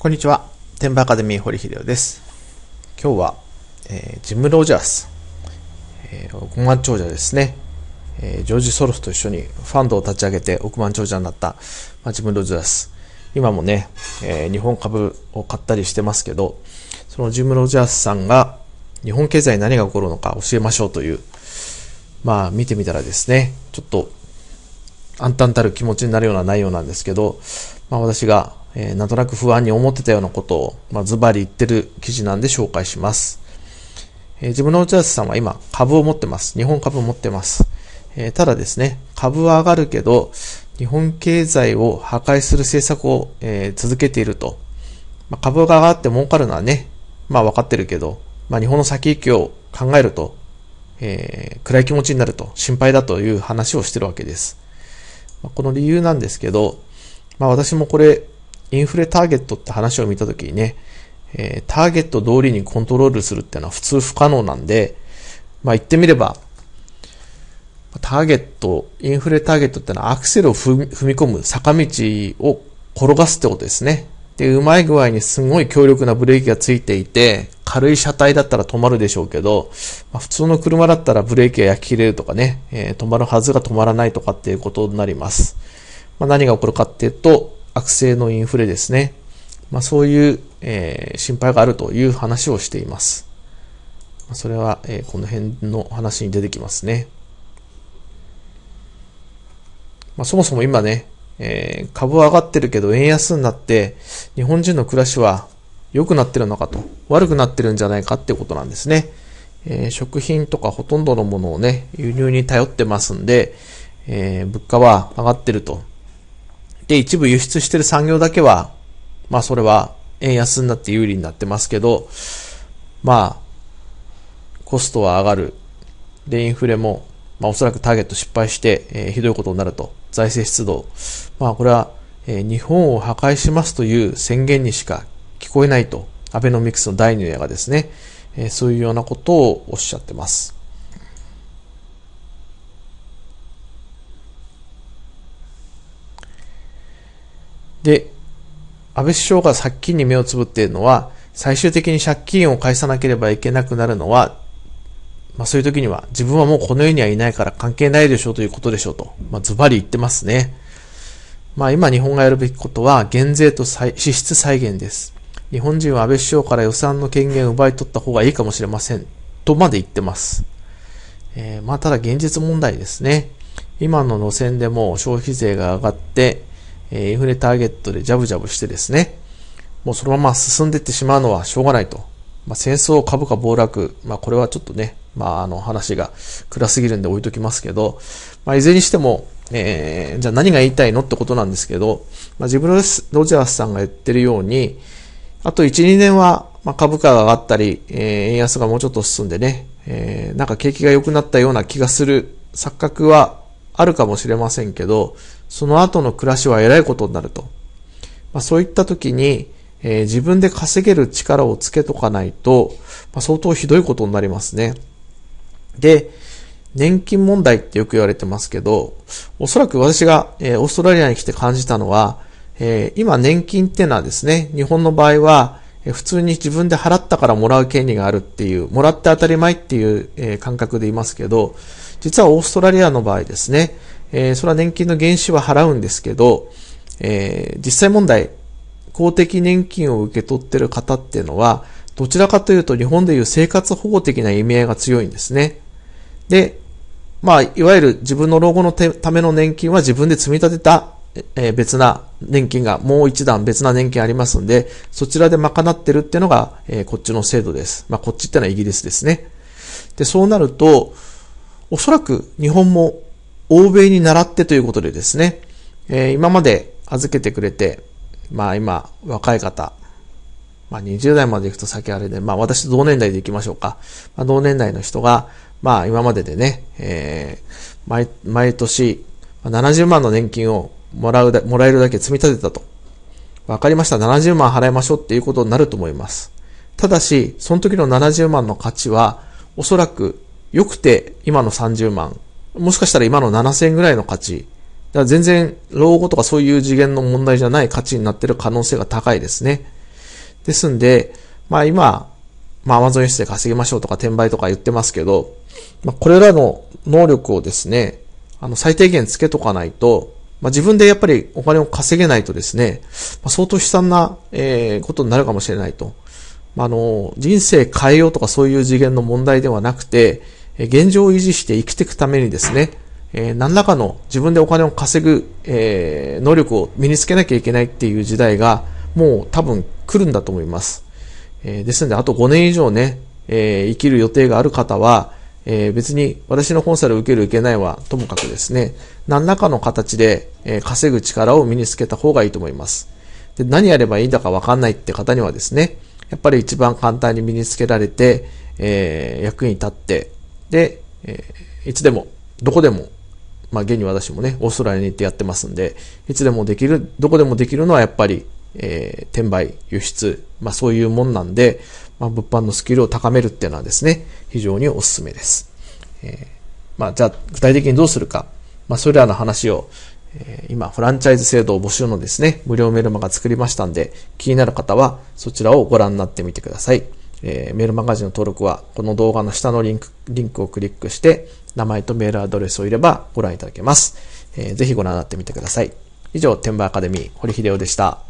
こんにちは。天馬アカデミー堀秀夫です。今日は、えー、ジム・ロジャース、えー、億万長者ですね、えー、ジョージ・ソロフと一緒にファンドを立ち上げて億万長者になった、まあ、ジム・ロジャース。今もね、えー、日本株を買ったりしてますけど、そのジム・ロジャースさんが日本経済に何が起こるのか教えましょうという、まあ見てみたらですね、ちょっと暗淡たる気持ちになるような内容なんですけど、まあ私がえー、なんとなく不安に思ってたようなことを、まあ、ズバリ言ってる記事なんで紹介します。えー、自分の茶屋さんは今、株を持ってます。日本株を持ってます。えー、ただですね、株は上がるけど、日本経済を破壊する政策を、えー、続けていると。まあ、株が上がって儲かるのはね、まあ分かってるけど、まあ日本の先行きを考えると、えー、暗い気持ちになると、心配だという話をしてるわけです。まあ、この理由なんですけど、まあ私もこれ、インフレターゲットって話を見たときにね、えー、ターゲット通りにコントロールするっていうのは普通不可能なんで、まあ言ってみれば、ターゲット、インフレターゲットってのはアクセルを踏み込む坂道を転がすってことですね。で、うまい具合にすごい強力なブレーキがついていて、軽い車体だったら止まるでしょうけど、まあ、普通の車だったらブレーキが焼き切れるとかね、えー、止まるはずが止まらないとかっていうことになります。まあ、何が起こるかっていうと、悪性のインフレですね。まあ、そういう、えー、心配があるという話をしています。それは、えー、この辺の話に出てきますね。まあ、そもそも今ね、えー、株は上がってるけど円安になって日本人の暮らしは良くなってるのかと悪くなってるんじゃないかってことなんですね。えー、食品とかほとんどのものをね、輸入に頼ってますんで、えー、物価は上がってるとで、一部輸出してる産業だけは、まあそれは円安になって有利になってますけど、まあ、コストは上がる。で、インフレも、まあおそらくターゲット失敗して、えー、ひどいことになると。財政出動。まあこれは、えー、日本を破壊しますという宣言にしか聞こえないと。アベノミクスの第2の矢がですね、えー、そういうようなことをおっしゃってます。で、安倍首相が借金に目をつぶっているのは、最終的に借金を返さなければいけなくなるのは、まあそういう時には、自分はもうこの世にはいないから関係ないでしょうということでしょうと、まあズバリ言ってますね。まあ今日本がやるべきことは、減税と支出再現です。日本人は安倍首相から予算の権限を奪い取った方がいいかもしれません。とまで言ってます。えー、まあただ現実問題ですね。今の路線でも消費税が上がって、えインフレターゲットでジャブジャブしてですね、もうそのまま進んでいってしまうのはしょうがないと。まあ、戦争、株価暴落、まあ、これはちょっとね、まあ、あの話が暗すぎるんで置いときますけど、まあ、いずれにしても、えー、じゃあ何が言いたいのってことなんですけど、まあ、自分のロジャースさんが言ってるように、あと1、2年は、まあ、株価が上がったり、えー、円安がもうちょっと進んでね、えー、なんか景気が良くなったような気がする錯覚はあるかもしれませんけど、その後の暮らしは偉いことになると。まあ、そういった時に、えー、自分で稼げる力をつけとかないと、まあ、相当ひどいことになりますね。で、年金問題ってよく言われてますけど、おそらく私が、えー、オーストラリアに来て感じたのは、えー、今年金ってのはですね、日本の場合は、普通に自分で払ったからもらう権利があるっていう、もらって当たり前っていう、感覚でいますけど、実はオーストラリアの場合ですね、えー、それは年金の原資は払うんですけど、えー、実際問題、公的年金を受け取ってる方っていうのは、どちらかというと日本でいう生活保護的な意味合いが強いんですね。で、まあ、いわゆる自分の老後のための年金は自分で積み立てた、えー、別な年金が、もう一段別な年金ありますんで、そちらで賄ってるっていうのが、えー、こっちの制度です。まあ、こっちってのはイギリスですね。で、そうなると、おそらく日本も欧米に習ってということでですね、えー、今まで預けてくれて、まあ今、若い方、まあ20代まで行くと先あれで、まあ私同年代で行きましょうか。まあ、同年代の人が、まあ今まででね、えー、毎、毎年70万の年金をもらうだ、もらえるだけ積み立てたと。わかりました。70万払いましょうっていうことになると思います。ただし、その時の70万の価値は、おそらく良くて今の30万もしかしたら今の7000円ぐらいの価値、だから全然老後とかそういう次元の問題じゃない価値になってる可能性が高いですね。ですんで、まあ今、まあ Amazon 輸出で稼ぎましょうとか転売とか言ってますけど、まあこれらの能力をですね、あの最低限つけとかないと、まあ自分でやっぱりお金を稼げないとですね、まあ、相当悲惨な、えー、ことになるかもしれないと。まあ、あの、人生変えようとかそういう次元の問題ではなくて、現状を維持して生きていくためにですね、えー、何らかの自分でお金を稼ぐ、えー、能力を身につけなきゃいけないっていう時代が、もう多分来るんだと思います。えー、ですので、あと5年以上ね、え生きる予定がある方は、え別に私のコンサルを受ける受けないはともかくですね、何らかの形で、え稼ぐ力を身につけた方がいいと思います。で何やればいいんだかわかんないって方にはですね、やっぱり一番簡単に身につけられて、え役に立って、で、えー、いつでも、どこでも、まあ、現に私もね、オーストラリアに行ってやってますんで、いつでもできる、どこでもできるのはやっぱり、えー、転売、輸出、まあ、そういうもんなんで、まあ、物販のスキルを高めるっていうのはですね、非常におすすめです。えー、まあ、じゃあ、具体的にどうするか。まあ、それらの話を、えー、今、フランチャイズ制度を募集のですね、無料メルマガ作りましたんで、気になる方は、そちらをご覧になってみてください。えー、メールマガジンの登録は、この動画の下のリンク、リンクをクリックして、名前とメールアドレスを入ればご覧いただけます。えー、ぜひご覧になってみてください。以上、天馬アカデミー、堀秀夫でした。